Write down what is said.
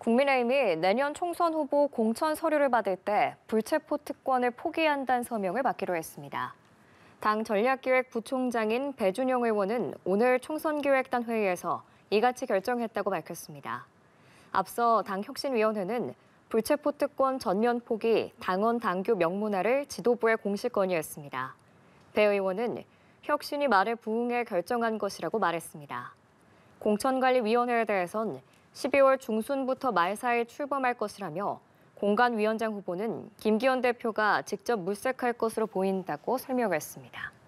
국민의힘이 내년 총선 후보 공천 서류를 받을 때 불체포 특권을 포기한다는 서명을 받기로 했습니다. 당 전략기획부총장인 배준용 의원은 오늘 총선기획단 회의에서 이같이 결정했다고 밝혔습니다. 앞서 당 혁신위원회는 불체포 특권 전면 포기 당원 당규 명문화를 지도부에 공식 건의했습니다. 배 의원은 혁신이 말에 부응해 결정한 것이라고 말했습니다. 공천관리위원회에 대해선 12월 중순부터 말 사이 출범할 것이라며 공간위원장 후보는 김기현 대표가 직접 물색할 것으로 보인다고 설명했습니다.